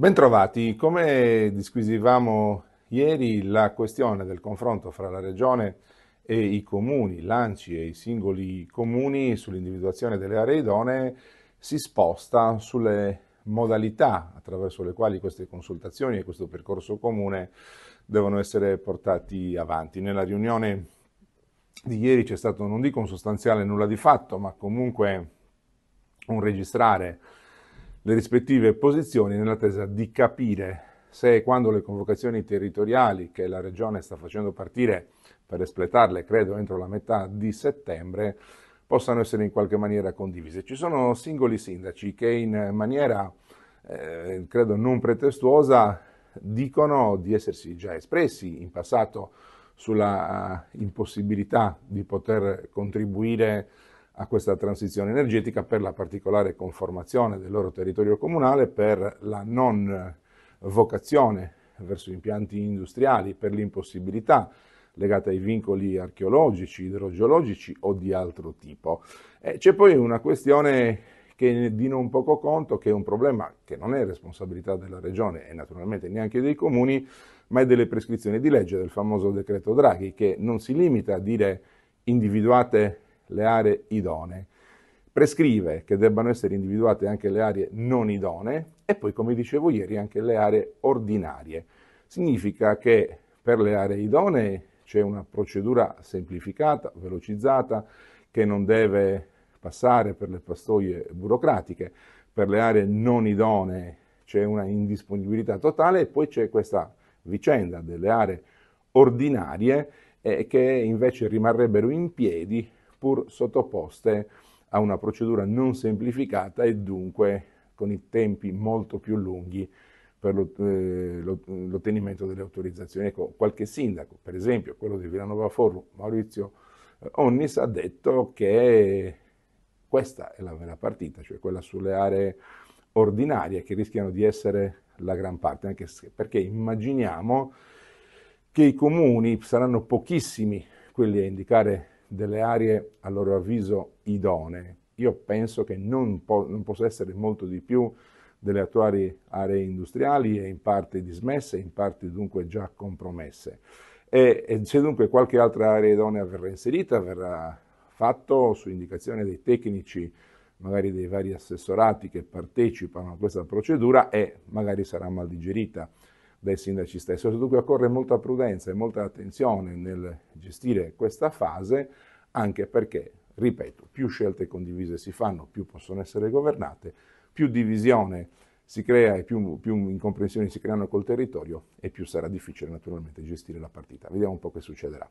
Bentrovati, come disquisivamo ieri la questione del confronto fra la Regione e i comuni, l'ANCI e i singoli comuni sull'individuazione delle aree idonee si sposta sulle modalità attraverso le quali queste consultazioni e questo percorso comune devono essere portati avanti. Nella riunione di ieri c'è stato non dico un sostanziale nulla di fatto, ma comunque un registrare le rispettive posizioni nell'attesa di capire se e quando le convocazioni territoriali che la Regione sta facendo partire per espletarle, credo, entro la metà di settembre, possano essere in qualche maniera condivise. Ci sono singoli sindaci che in maniera, eh, credo, non pretestuosa dicono di essersi già espressi in passato sulla eh, impossibilità di poter contribuire a questa transizione energetica per la particolare conformazione del loro territorio comunale, per la non vocazione verso impianti industriali, per l'impossibilità legata ai vincoli archeologici, idrogeologici o di altro tipo. Eh, c'è poi una questione che di non poco conto, che è un problema che non è responsabilità della regione e naturalmente neanche dei comuni, ma è delle prescrizioni di legge del famoso decreto Draghi, che non si limita a dire individuate le aree idonee. Prescrive che debbano essere individuate anche le aree non idonee e poi, come dicevo ieri, anche le aree ordinarie. Significa che per le aree idonee c'è una procedura semplificata, velocizzata, che non deve passare per le pastoie burocratiche. Per le aree non idonee c'è una indisponibilità totale e poi c'è questa vicenda delle aree ordinarie eh, che invece rimarrebbero in piedi pur sottoposte a una procedura non semplificata e dunque con i tempi molto più lunghi per eh, l'ottenimento delle autorizzazioni. Ecco, qualche sindaco, per esempio quello di Villanova Forum, Maurizio eh, Onnis, ha detto che questa è la vera partita, cioè quella sulle aree ordinarie che rischiano di essere la gran parte, anche perché immaginiamo che i comuni saranno pochissimi quelli a indicare delle aree a loro avviso idonee. Io penso che non, po- non possa essere molto di più delle attuali aree industriali e in parte dismesse, in parte dunque già compromesse. E, e se dunque qualche altra area idonea verrà inserita, verrà fatto su indicazione dei tecnici, magari dei vari assessorati che partecipano a questa procedura e magari sarà mal digerita dai sindaci stessi. Dunque occorre molta prudenza e molta attenzione nel gestire questa fase, anche perché, ripeto, più scelte condivise si fanno, più possono essere governate, più divisione si crea e più, più incomprensioni si creano col territorio e più sarà difficile naturalmente gestire la partita. Vediamo un po' che succederà.